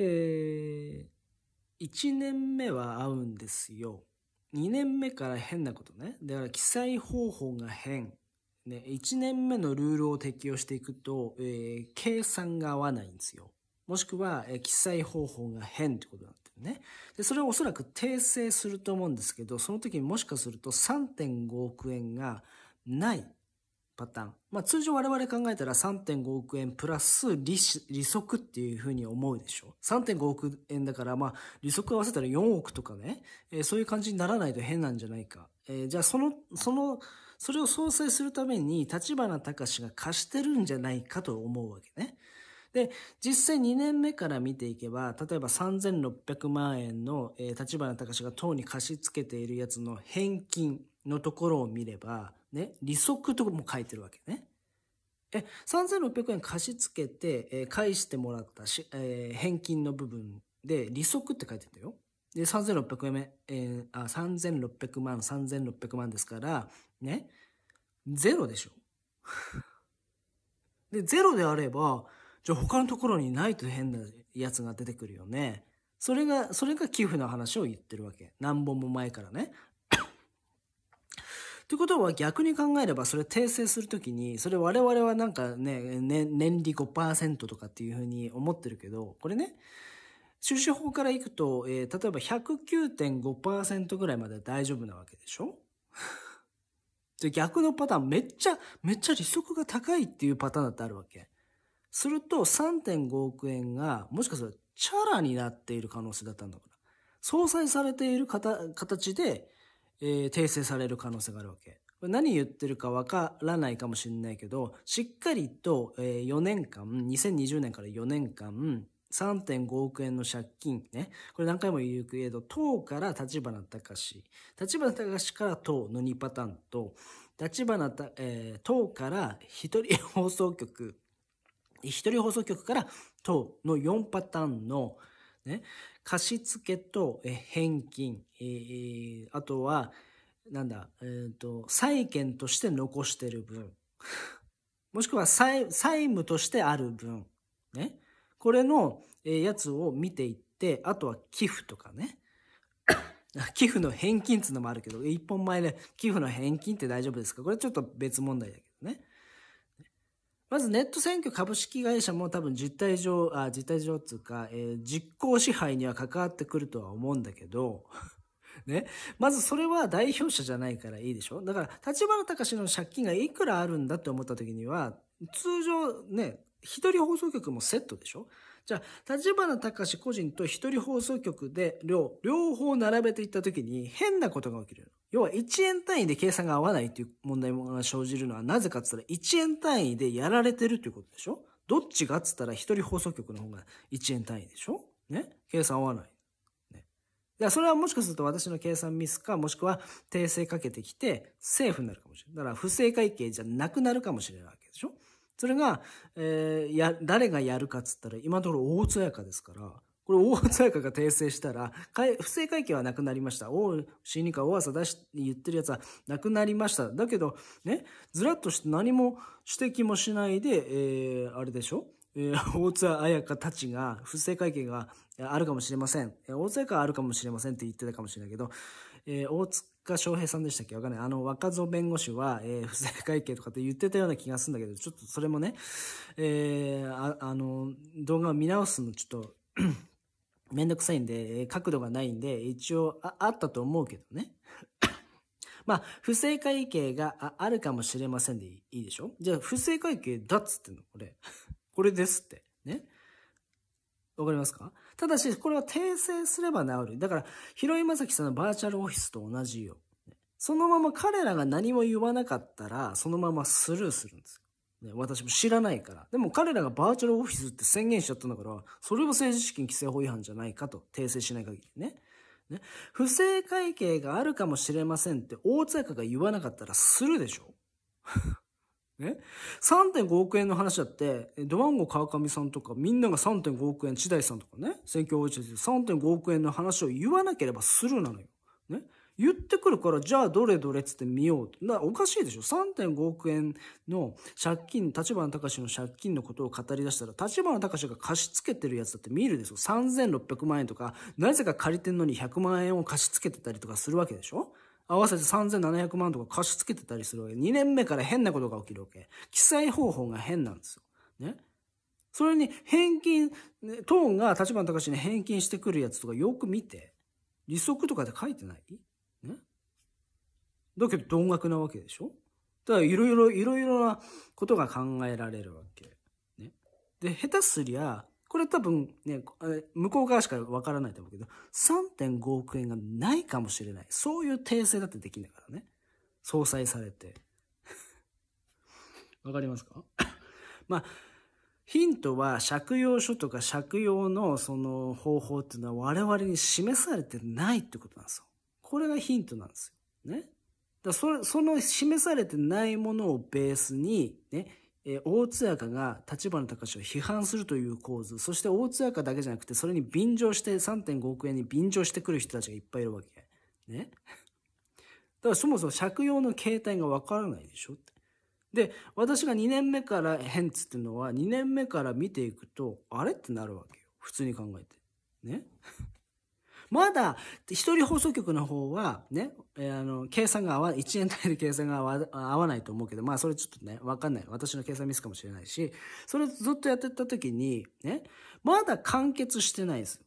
えー、1年目は合うんですよ。2年目から変なことね。だから記載方法が変。ね、1年目のルールを適用していくと、えー、計算が合わないんですよ。もしくは、えー、記載方法が変ってことになってるね。で、それをおそらく訂正すると思うんですけど、その時にもしかすると3.5億円がないパターン。まあ通常我々考えたら3.5億円プラス利利息っていうふうに思うでしょ。3.5億円だからまあ利息合わせたら4億とかね、えー、そういう感じにならないと変なんじゃないか。えー、じゃあその、その、それを創生するために立花隆が貸してるんじゃないかと思うわけね。で、実際2年目から見ていけば、例えば3600万円の、えー、立花隆が党に貸し付けているやつの返金のところを見れば、ね、利息とかも書いてるわけね。え、3600円貸し付けて、えー、返してもらったし、えー、返金の部分で、利息って書いてんだよ。で、3600円、えー、あ、3600万、3600万ですから、ね、ゼロでしょ。で、ゼロであれば、じゃあ他のところにないと変なやつが出てくるよね。それが、それが寄付の話を言ってるわけ。何本も前からね。ってことは逆に考えれば、それ訂正するときに、それ我々はなんかね、ね年利5%とかっていうふうに思ってるけど、これね、収支法からいくと、えー、例えば109.5%ぐらいまで大丈夫なわけでしょ で、逆のパターン、めっちゃ、めっちゃ利息が高いっていうパターンだってあるわけ。すると3.5億円が、もしかするとチャラになっている可能性だったんだから。相殺されている形で、えー、訂正される可能性があるわけ。何言ってるかわからないかもしれないけど、しっかりと、えー、4年間、2020年から4年間、3.5億円の借金ね。これ何回も言うけど、党から立花隆。立花隆から党の2パターンと、立花た、えー、党から一人放送局、一人放送局から党の4パターンの、ね。貸付と返金、えー、あとは、なんだ、えっ、ー、と、債権として残してる分、もしくは債債務としてある分、ね。これのやつを見ていって、あとは寄付とかね。寄付の返金っていうのもあるけど、一本前で寄付の返金って大丈夫ですかこれちょっと別問題だけどね。まずネット選挙株式会社も多分実態上、あ実態上っていうか、えー、実行支配には関わってくるとは思うんだけど、ね。まずそれは代表者じゃないからいいでしょだから、立花隆の借金がいくらあるんだって思った時には、通常ね、一人放送局もセットでしょじゃあ、立花隆個人と一人放送局で両、両方並べていった時に変なことが起きる。要は1円単位で計算が合わないっていう問題が生じるのはなぜかって言ったら1円単位でやられてるっていうことでしょどっちがっつったら一人放送局の方が1円単位でしょね計算合わない。ね。だからそれはもしかすると私の計算ミスか、もしくは訂正かけてきて、セーフになるかもしれない。だから不正会計じゃなくなるかもしれないわけでしょそれが、えー、や、誰がやるかっつったら、今のところ大津彩香ですから、これ大津彩香が訂正したら、不正会計はなくなりました。お心理科、大朝出し、言ってるやつはなくなりました。だけど、ね、ずらっとして何も指摘もしないで、えー、あれでしょえー、大津彩香たちが、不正会計があるかもしれません。え大津彩香はあるかもしれませんって言ってたかもしれないけど、えー、大津塚翔平さんでしたっけわかんない。あの、若造弁護士は、えー、不正会計とかって言ってたような気がするんだけど、ちょっとそれもね、えー、ああの、動画を見直すのちょっと めんどくさいんで、角度がないんで、一応あ、あったと思うけどね。まあ、不正会計があるかもしれませんでいいでしょじゃあ、不正会計だっつってんのこれ。これですって。ね。わかりますかただし、これは訂正すれば治る。だから、広井正樹さんのバーチャルオフィスと同じよ。そのまま彼らが何も言わなかったら、そのままスルーするんですよ。ね、私も知らないから。でも彼らがバーチャルオフィスって宣言しちゃったんだから、それも政治資金規正法違反じゃないかと訂正しない限りね。ね不正会計があるかもしれませんって大塚が言わなかったらするでしょね。3.5億円の話だって、ドワンゴ川上さんとかみんなが3.5億円、千代さんとかね、選挙応じて3.5億円の話を言わなければスルーなのよ。ね。言ってくるから、じゃあどれどれつって見よう。だおかしいでしょ ?3.5 億円の借金、立花隆の借金のことを語り出したら、立花隆が貸し付けてるやつだって見るでしょ ?3600 万円とか、なぜか借りてんのに100万円を貸し付けてたりとかするわけでしょ合わせて3700万とか貸し付けてたりするわけ。2年目から変なことが起きるわけ。記載方法が変なんですよ。ね。それに返金、トーンが立花志に返金してくるやつとかよく見て、利息とかで書いてないね。だけど、同額なわけでしょだから、いろいろ、いろいろなことが考えられるわけ。ね。で、下手すりゃ、これ多分ね、向こう側しかわからないと思うけど、3.5億円がないかもしれない。そういう訂正だってできないからね。相殺されて。わかりますか まあ、ヒントは借用書とか借用のその方法っていうのは我々に示されてないってことなんですよ。これがヒントなんですよ。ね。だそれその示されてないものをベースに、ね、えー、大津赤が立花隆を批判するという構図、そして大津家だけじゃなくて、それに便乗して3.5億円に便乗してくる人たちがいっぱいいるわけ。ね。だからそもそも借用の形態がわからないでしょって。で、私が2年目から変っつってのは、2年目から見ていくと、あれってなるわけよ。普通に考えて。ね。まだ、一人放送局の方は、ね、えー、あの、計算が合わ、1円単位で計算が合わないと思うけど、まあそれちょっとね、わかんない。私の計算ミスかもしれないし、それずっとやってた時に、ね、まだ完結してないです。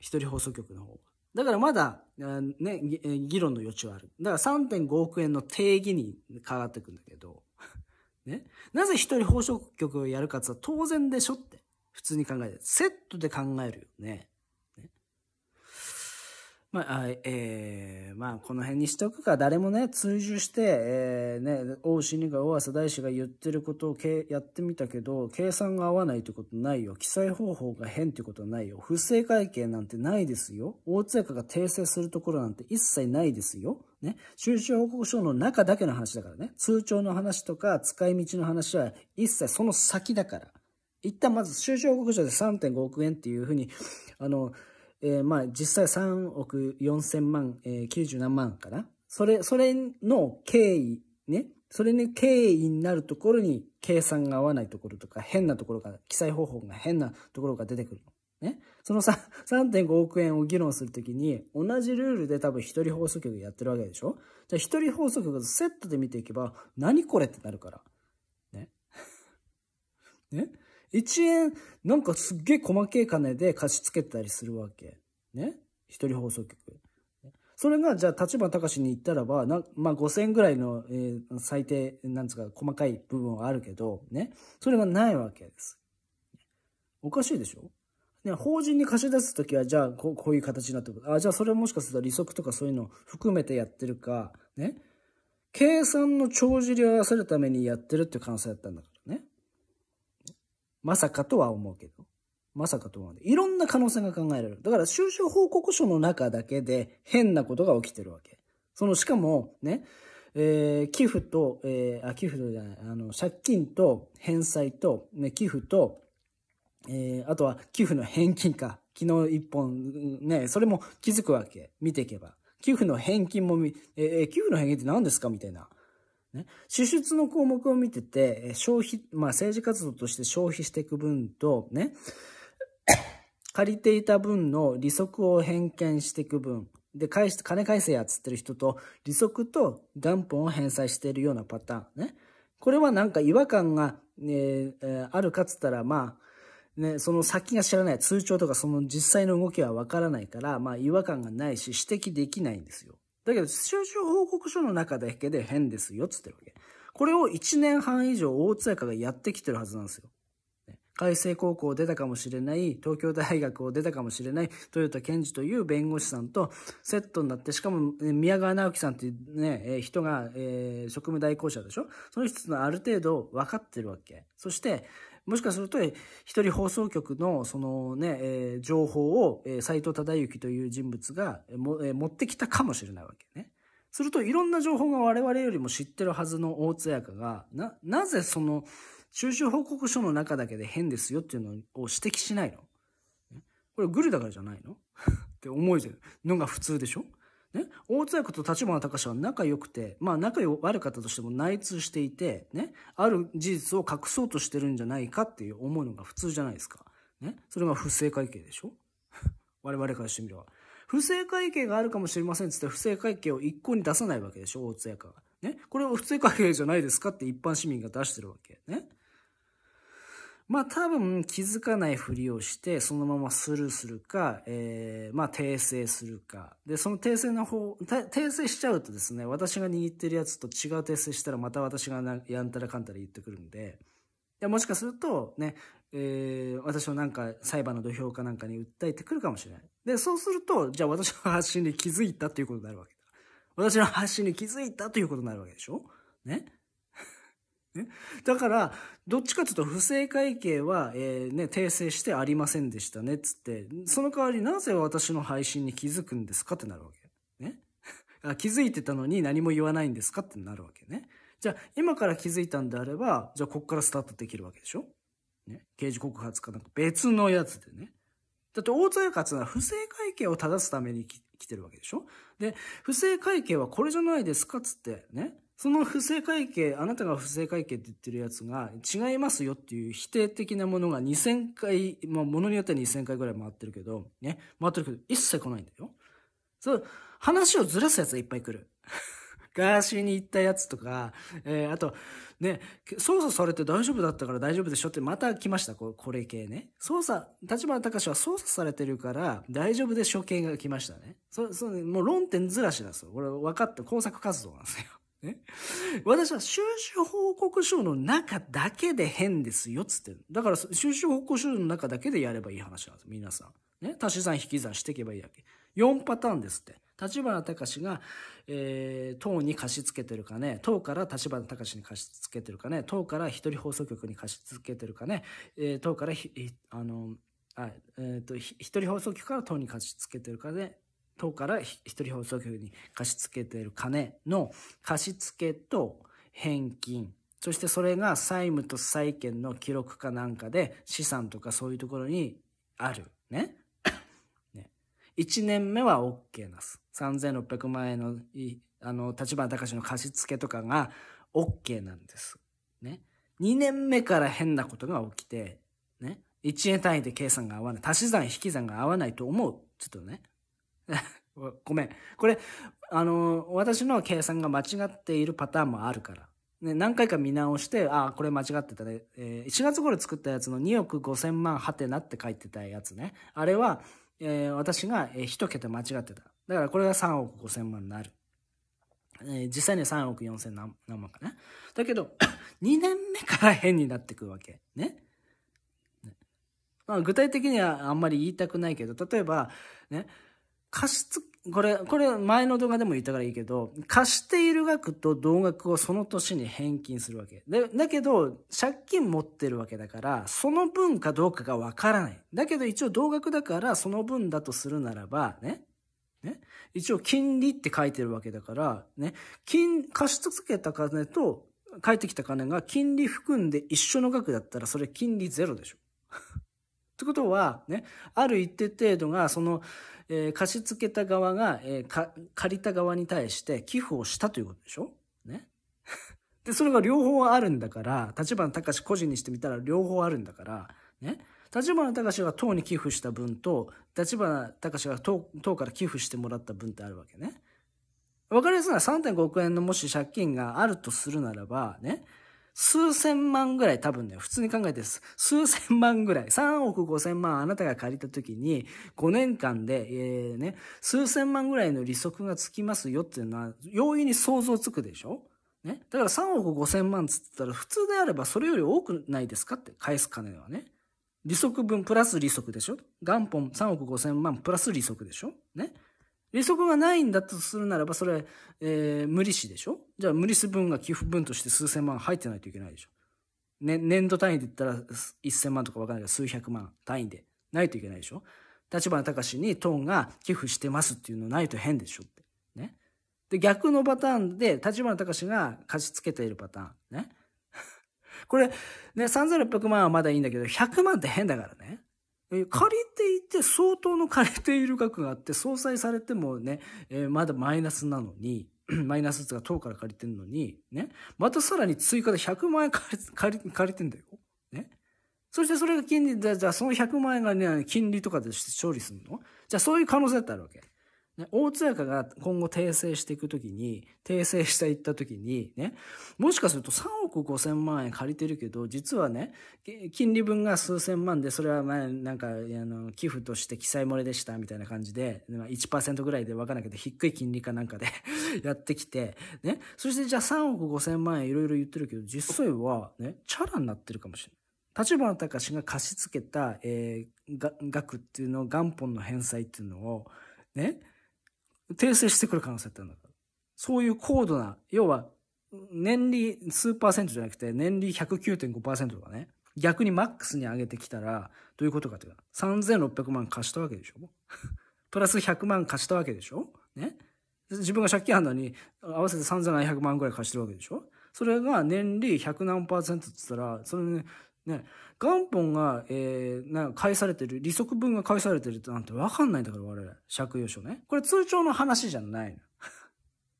一人放送局の方は。だからまだ、ね、議論の余地はある。だから3.5億円の定義にかかってくんだけど、ね。なぜ一人放送局をやるかって当然でしょって。普通に考えて。セットで考えるよね。まあ、えー、まあ、この辺にしとくか、誰もね、追従して、えー、ね、大死にが大浅大師が言ってることをけやってみたけど、計算が合わないってことないよ。記載方法が変ってことはないよ。不正会計なんてないですよ。大通貨が訂正するところなんて一切ないですよ。ね、収支報告書の中だけの話だからね。通帳の話とか、使い道の話は一切その先だから。一旦まず収支報告書で3.5億円っていうふうに、あの、えー、まあ実際3億4千万、えー、90何万かな。それ、それの経緯、ね。それに経緯になるところに計算が合わないところとか、変なところが、記載方法が変なところが出てくるね。その3.5億円を議論するときに、同じルールで多分一人法則局やってるわけでしょじゃあ一人法則局とセットで見ていけば、何これってなるから。ね。ね。1円、なんかすっげえ細けい金で貸し付けたりするわけ。ね一人放送局。それが、じゃあ、立花隆に行ったらば、なまあ、5000ぐらいの、えー、最低、なんつうか、細かい部分はあるけど、ね。それがないわけです。おかしいでしょね、法人に貸し出すときは、じゃあこう、こういう形になってくる。あ、じゃあ、それもしかすると利息とかそういうのを含めてやってるか、ね。計算の帳尻を合わせるためにやってるって可能性だったんだから。まさかとは思うけど。まさかとは、いろんな可能性が考えられる。だから、収支報告書の中だけで変なことが起きてるわけ。その、しかも、ね、えー、寄付と、えー、あ、寄付とじゃない、あの、借金と返済と、ね、寄付と、えー、あとは寄付の返金か。昨日一本、ね、それも気づくわけ。見ていけば。寄付の返金もえー、寄付の返金って何ですかみたいな。ね、支出の項目を見てて、消費、まあ政治活動として消費していく分と、ね、借りていた分の利息を返金していく分、で、返し金返せやっつってる人と、利息と元本を返済しているようなパターンね。これはなんか違和感が、えー、あるかっつったら、まあ、ね、その先が知らない、通帳とかその実際の動きはわからないから、まあ違和感がないし、指摘できないんですよ。だけど、収支報告書の中だけで変ですよ、つってるわけ。これを1年半以上大津坂がやってきてるはずなんですよ。海星高校を出たかもしれない、東京大学を出たかもしれない、豊田健二という弁護士さんとセットになって、しかも宮川直樹さんっていうね、人が、えー、職務代行者でしょその人とある程度分かってるわけ。そして、もしかすると、一人放送局の、そのね、えー、情報を、えー、斎藤忠之という人物が、えー、持ってきたかもしれないわけね。すると、いろんな情報が我々よりも知ってるはずの大津彩香が、な、なぜその、収集報告書の中だけで変ですよっていうのを指摘しないのこれグルだからじゃないの って思うじゃんのが普通でしょね、大津役と立花隆は仲良くて、まあ仲悪かったとしても内通していて、ね、ある事実を隠そうとしてるんじゃないかっていう思うのが普通じゃないですか。ね、それが不正会計でしょ 我々からしてみれば。不正会計があるかもしれませんっつって不正会計を一向に出さないわけでしょ、大津役が。ね、これを不正会計じゃないですかって一般市民が出してるわけ。ね。まあ多分気づかないふりをしてそのままスルーするか、えー、まあ訂正するか。で、その訂正の方、訂正しちゃうとですね、私が握ってるやつと違う訂正したらまた私がやんたらかんたら言ってくるんで、でもしかするとね、えー、私をなんか裁判の土俵かなんかに訴えてくるかもしれない。で、そうすると、じゃあ私の発信に気づいたということになるわけだ。私の発信に気づいたということになるわけでしょね。ね、だから、どっちかというと不正会計は、えー、ね、訂正してありませんでしたね、つって、その代わりなぜ私の配信に気づくんですかってなるわけ。ね。気づいてたのに何も言わないんですかってなるわけね。じゃあ、今から気づいたんであれば、じゃあ、こっからスタートできるわけでしょね。刑事告発かなんか別のやつでね。だって、大津屋勝は不正会計を正すために来てるわけでしょで、不正会計はこれじゃないですかつって、ね。その不正会計、あなたが不正会計って言ってるやつが違いますよっていう否定的なものが2000回、まあ、ものによっては2000回ぐらい回ってるけど、ね、回ってるけど一切来ないんだよ。そう、話をずらすやつがいっぱい来る。ガーシーに行ったやつとか、えー、あと、ね、捜査されて大丈夫だったから大丈夫でしょってまた来ました、ここれ系ね。捜査、立花隆は捜査されてるから大丈夫でしょ系が来ましたね。そ、そ、もう論点ずらしなんですよ。これ分かった、工作活動なんですよ。ね。私は収支報告書の中だけで変ですよ、つってる。だから収支報告書の中だけでやればいい話なんです、皆さん。ね。足し算引き算していけばいいだけ。4パターンですって。立花隆が、えー、党に貸し付けてるかね、党から立花隆に貸し付けてるかね、党から一人放送局に貸し付けてるかね、えー、党からあの、あえっ、ー、と、一人放送局から党に貸し付けてるかね、党から一人放送局に貸し付けている金の貸し付けと返金、そしてそれが債務と債権の記録かなんかで資産とかそういうところにある。ね。ね1年目は OK なす。3600万円の、あの、立花隆の貸し付けとかが OK なんです。ね。2年目から変なことが起きて、ね。1円単位で計算が合わない。足し算引き算が合わないと思う。ちょっとね。ごめん。これ、あの、私の計算が間違っているパターンもあるから。ね、何回か見直して、ああ、これ間違ってたね。えー、月頃作ったやつの2億5千万ハテナって書いてたやつね。あれは、えー、私が1桁間違ってた。だからこれが3億5千万になる。えー、実際には3億4千何万かね。だけど、2 年目から変になってくるわけ。ね。ねまあ、具体的にはあんまり言いたくないけど、例えば、ね、貸し付これ、これ前の動画でも言ったからいいけど、貸している額と同額をその年に返金するわけ。で、だけど、借金持ってるわけだから、その分かどうかがわからない。だけど一応同額だから、その分だとするならば、ね。ね。一応金利って書いてるわけだから、ね。金、貸し続けた金と、返ってきた金が金利含んで一緒の額だったら、それ金利ゼロでしょ。ってことは、ね、ある一定程度が、その、えー、貸し付けた側が、えー、借りた側に対して寄付をしたということでしょね。で、それが両方あるんだから、立花隆個人にしてみたら両方あるんだから、ね。立花隆が党に寄付した分と、立花隆が党党から寄付してもらった分ってあるわけね。わかりやすいのは3.5億円のもし借金があるとするならば、ね。数千万ぐらい多分ね、普通に考えてです。数千万ぐらい、3億5千万あなたが借りた時に、5年間で、えー、ね、数千万ぐらいの利息がつきますよっていうのは、容易に想像つくでしょね。だから3億5千万つったら、普通であればそれより多くないですかって、返す金はね。利息分プラス利息でしょ元本3億5千万プラス利息でしょね。利息がないんだとするならば、それ、えー、無利子でしょじゃあ無利子分が寄付分として数千万入ってないといけないでしょ。ね、年度単位で言ったら1000万とかわかんないけど、数百万単位でないといけないでしょ。立花隆にトーンが寄付してますっていうのないと変でしょって。ね。で、逆のパターンで、立花隆が貸し付けているパターン。ね。これ、ね、3600万はまだいいんだけど、100万って変だからね。借りていて相当の借りている額があって相殺されてもね、えー、まだマイナスなのに マイナスが等から借りてるのに、ね、またさらに追加で100万円借り借り借りてんだよ。ね。そしてそれが金利で、じゃあその100万円がね、金利とかでして処理するのじゃあそういう可能性ってあるわけ。ね、大津屋が今後訂正していくときに、訂正していったときに、ね、もしかすると3億5千万円借りてるけど、実はね、金利分が数千万で、それはまあ、なんか、あの、寄付として記載漏れでしたみたいな感じで、まあ、1%ぐらいで分からないけど、低い金利かなんかで やってきて、ね、そしてじゃあ3億5千万円いろいろ言ってるけど、実際はね、チャラになってるかもしれない。立花隆が貸し付けた、えー、額っていうのを元本の返済っていうのを、ね、訂正してくる可能性ってあるんだから。そういう高度な、要は、年利数パーセントじゃなくて、年利109.5%とかね、逆にマックスに上げてきたら、どういうことかというと、3600万貸したわけでしょ プラス100万貸したわけでしょね自分が借金判断に、合わせて3700万ぐらい貸してるわけでしょそれが年利100何パーセントって言ったら、それね、ね、元本が、えー、なんか返されてる、利息分が返されてるってなんてわかんないんだから我々、借用書ね。これ通帳の話じゃないの。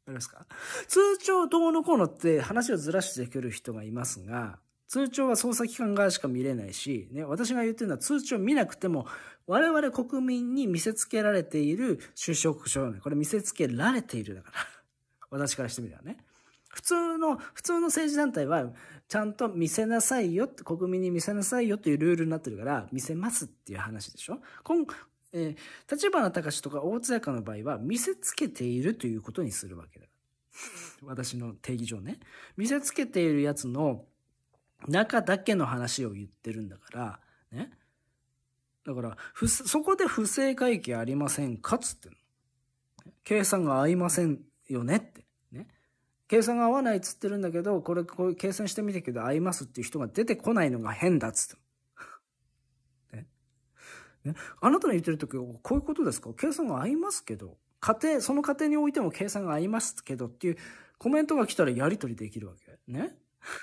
あ りますか通帳どうのこうのって話をずらしてくる人がいますが、通帳は捜査機関側しか見れないし、ね、私が言ってるのは通帳見なくても、我々国民に見せつけられている就職証明、これ見せつけられているだから。私からしてみればね。普通の、普通の政治団体は、ちゃんと見せなさいよって、国民に見せなさいよというルールになってるから、見せますっていう話でしょ今、えー、立花隆とか大津かの場合は、見せつけているということにするわけだ。私の定義上ね。見せつけているやつの中だけの話を言ってるんだから、ね。だから、そこで不正会計ありませんかつっての。計算が合いませんよねって。計算が合わないっつってるんだけど、これ、こう計算してみたけど合いますっていう人が出てこないのが変だっつって。ね。ね。あなたの言ってる時、こういうことですか計算が合いますけど、家庭、その家庭においても計算が合いますけどっていうコメントが来たらやり取りできるわけ。ね。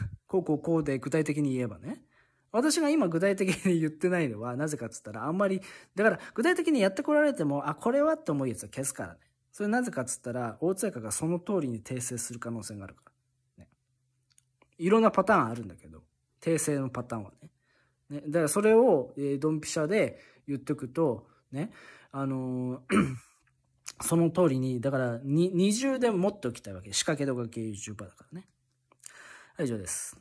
こうこうこうで具体的に言えばね。私が今具体的に言ってないのはなぜかっつったらあんまり、だから具体的にやってこられても、あ、これはって思うやつは消すからね。それなぜかっつったら、大塚がその通りに訂正する可能性があるから。ね。いろんなパターンあるんだけど、訂正のパターンはね。ねだからそれを、えー、ドンピシャで言っとくと、ね、あのー その通りに、だから二重で持っておきたいわけ。仕掛けとか系 YouTuber だからね。はい、以上です。